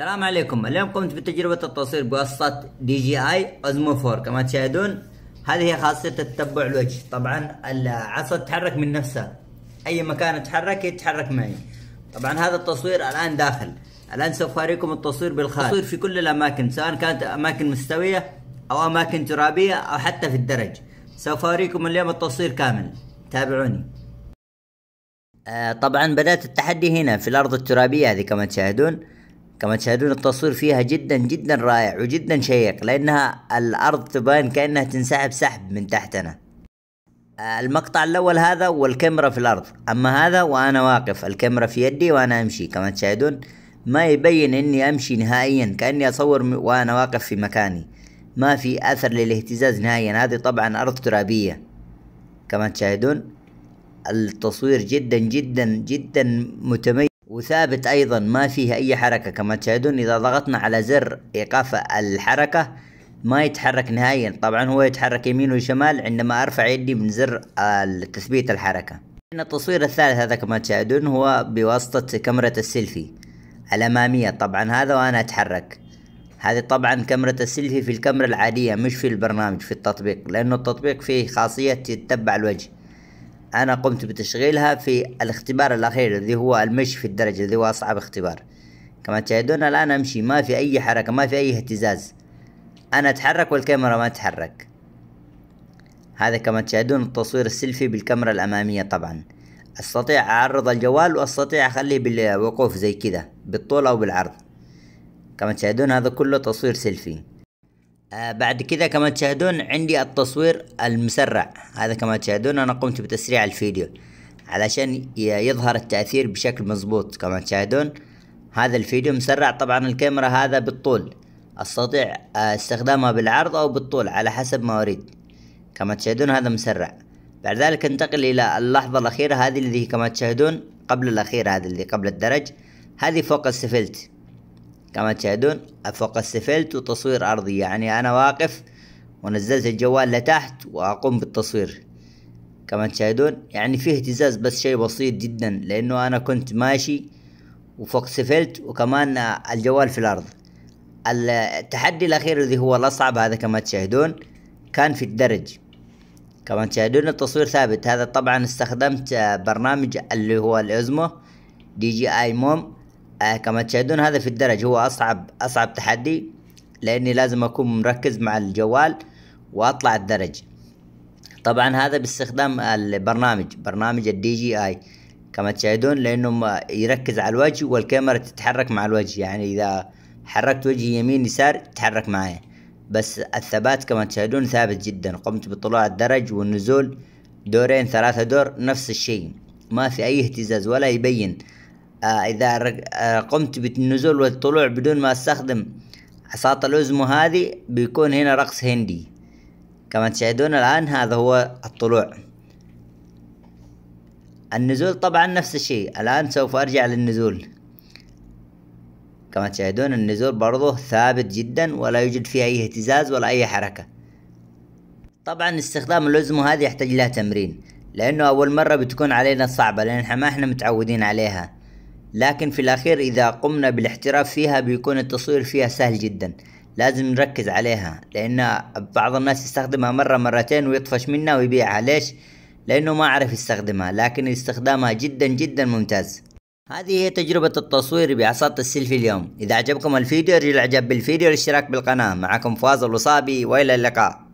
السلام عليكم اليوم قمت بتجربة التصوير بواسطة دي جي اي اوزمو 4 كما تشاهدون هذه هي خاصية تتبع الوجه طبعا العصا تتحرك من نفسها اي مكان اتحرك يتحرك معي طبعا هذا التصوير الان داخل الان سوف اريكم التصوير بالخارج التصوير في كل الاماكن سواء كانت اماكن مستوية او اماكن ترابية او حتى في الدرج سوف اريكم اليوم التصوير كامل تابعوني آه طبعا بدأت التحدي هنا في الارض الترابية هذه كما تشاهدون كما تشاهدون التصوير فيها جدا جدا رائع وجدا شيق لأنها الأرض تبان كأنها تنسحب سحب من تحتنا المقطع الأول هذا والكاميرا في الأرض أما هذا وأنا واقف الكاميرا في يدي وأنا أمشي كما تشاهدون ما يبين أني أمشي نهائيا كأني أصور وأنا واقف في مكاني ما في أثر للاهتزاز نهائيا هذه طبعا أرض ترابية كما تشاهدون التصوير جدا جدا جدا متميز وثابت ايضا ما فيه اي حركة كما تشاهدون اذا ضغطنا على زر ايقاف الحركة ما يتحرك نهائيا طبعا هو يتحرك يمين وشمال عندما ارفع يدي من زر تثبيت الحركة ان التصوير الثالث هذا كما تشاهدون هو بواسطة كاميرا السيلفي الامامية طبعا هذا وانا اتحرك هذه طبعا كاميرا السيلفي في الكاميرا العادية مش في البرنامج في التطبيق لأنه التطبيق فيه خاصية تتبع الوجه أنا قمت بتشغيلها في الاختبار الأخير الذي هو المشي في الدرجة الذي هو أصعب اختبار كما تشاهدون الآن أمشي ما في أي حركة ما في أي اهتزاز أنا أتحرك والكاميرا ما تتحرك هذا كما تشاهدون التصوير السيلفي بالكاميرا الأمامية طبعا أستطيع أعرض الجوال وأستطيع أخليه بالوقوف زي كذا بالطول أو بالعرض كما تشاهدون هذا كله تصوير سيلفي آه بعد كذا كما تشاهدون عندي التصوير المسرع هذا كما تشاهدون أنا قمت بتسريع الفيديو علشان يظهر التأثير بشكل مظبوط كما تشاهدون هذا الفيديو مسرع طبعا الكاميرا هذا بالطول أستطيع آه، استخدامها بالعرض أو بالطول على حسب ما أريد كما تشاهدون هذا مسرع بعد ذلك انتقل إلى اللحظة الأخيرة هذه اللي كما تشاهدون قبل الأخيرة هذه اللي قبل الدرج هذه فوق السفلت كما تشاهدون فوق السفلت وتصوير أرضي يعني أنا واقف ونزلت الجوال لتحت وأقوم بالتصوير كما تشاهدون يعني فيه اهتزاز بس شيء بسيط جدا لأنه أنا كنت ماشي وفوق سفلت وكمان الجوال في الأرض التحدي الأخير الذي هو الأصعب هذا كما تشاهدون كان في الدرج كما تشاهدون التصوير ثابت هذا طبعا استخدمت برنامج اللي هو الأزمو دي جي اي موم آه كما تشاهدون هذا في الدرج هو أصعب أصعب تحدي لأني لازم أكون مركز مع الجوال وأطلع الدرج طبعا هذا باستخدام البرنامج برنامج الدي جي اي كما تشاهدون لأنه يركز على الوجه والكاميرا تتحرك مع الوجه يعني إذا حركت وجهي يمين يسار تتحرك معي بس الثبات كما تشاهدون ثابت جدا قمت بطلوع الدرج والنزول دورين ثلاثة دور نفس الشيء ما في أي اهتزاز ولا يبين آه، اذا آه، قمت بالنزول والطلوع بدون ما استخدم عصاة الأزمو هذه بيكون هنا رقص هندي كما تشاهدون الآن هذا هو الطلوع النزول طبعا نفس الشيء الآن سوف أرجع للنزول كما تشاهدون النزول برضو ثابت جدا ولا يوجد فيه أي اهتزاز ولا أي حركة طبعا استخدام الأزمو هذه يحتاج لها تمرين لأنه أول مرة بتكون علينا صعبة لأن احنا ما احنا متعودين عليها لكن في الأخير إذا قمنا بالاحتراف فيها بيكون التصوير فيها سهل جدا لازم نركز عليها لأن بعض الناس يستخدمها مرة مرتين ويطفش منها ويبيعها ليش؟ لأنه ما عرف يستخدمها لكن استخدامها جدا جدا ممتاز هذه هي تجربة التصوير بعصات السيلفي اليوم إذا عجبكم الفيديو ارجو الإعجاب بالفيديو والاشتراك بالقناة معكم فاضل وصابي وإلى اللقاء